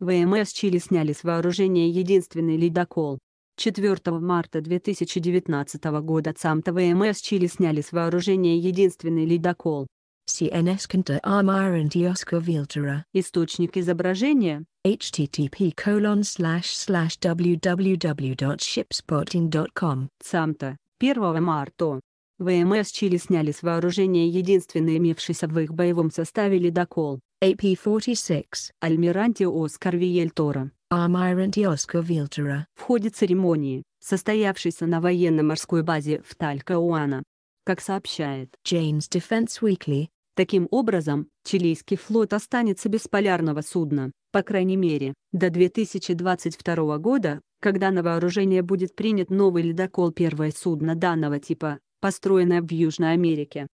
ВМС Чили сняли с вооружения единственный ледокол. 4 марта 2019 года ЦАМТа ВМС Чили сняли с вооружения единственный ледокол. CNS Cantor Armiranti Oscar Viltera. Источник изображения. http colon slash slash www.shipspotting.com Самта, 1 марта. ВМС Чили сняли с вооружения единственный имевшийся в их боевом составе ледокол. AP-46 Альмиранти Оскар Вильтора» Альмиранти Оскар Виельтора. В ходе церемонии, состоявшейся на военно-морской базе в Талькауана, как сообщает James Defense Weekly, таким образом, чилийский флот останется без полярного судна, по крайней мере, до 2022 года, когда на вооружение будет принят новый ледокол первое судно данного типа, построенное в Южной Америке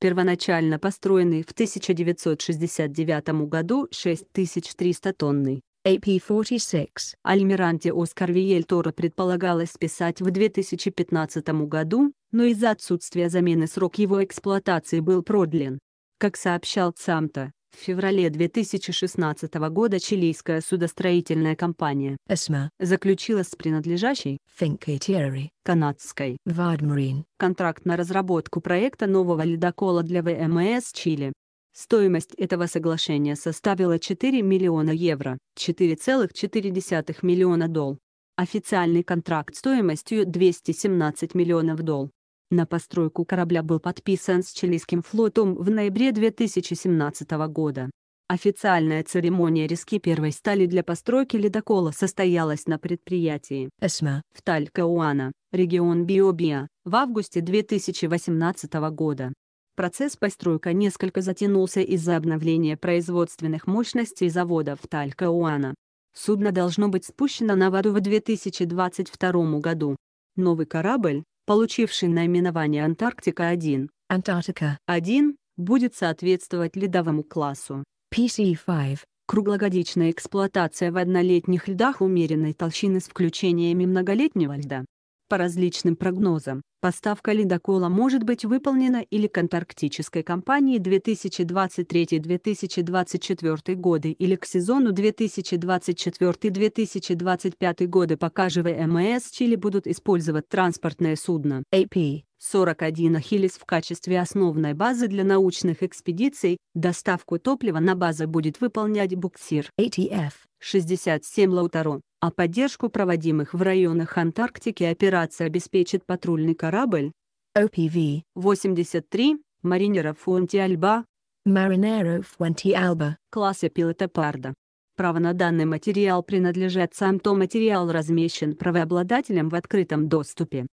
первоначально построенный в 1969 году 6300-тонный. AP-46 Альмиранте Оскар Виель Тора предполагалось списать в 2015 году, но из-за отсутствия замены срок его эксплуатации был продлен. Как сообщал Самта, в феврале 2016 года чилийская судостроительная компания Esma заключила с принадлежащей Fincantieri канадской Vardmarine контракт на разработку проекта нового ледокола для ВМС Чили. Стоимость этого соглашения составила 4 миллиона евро, 4,4 миллиона долл.). Официальный контракт стоимостью 217 миллионов долл на постройку корабля был подписан с чилийским флотом в ноябре 2017 года. Официальная церемония риски первой стали для постройки ледокола состоялась на предприятии «Эсма» в Талькауана, регион Биобия, в августе 2018 года. Процесс постройка несколько затянулся из-за обновления производственных мощностей завода в Талькауана. Судно должно быть спущено на воду в 2022 году. Новый корабль, получивший наименование Антарктика-1. Антарктика-1 будет соответствовать ледовому классу. PC-5. Круглогодичная эксплуатация в однолетних льдах умеренной толщины с включениями многолетнего льда. По различным прогнозам, Поставка ледокола может быть выполнена или к антарктической кампании 2023-2024 годы или к сезону 2024-2025 годы пока ЖВ МС Чили будут использовать транспортное судно AP. 41 «Ахиллес» в качестве основной базы для научных экспедиций, доставку топлива на базу будет выполнять буксир ATF. 67 Лаутаро, а поддержку проводимых в районах Антарктики операций обеспечит патрульный корабль OPV 83 Маринера Фуэнти Альба Marinero Fuente Alba класса пилота Парда. Право на данный материал принадлежит сам то материал размещен правообладателем в открытом доступе.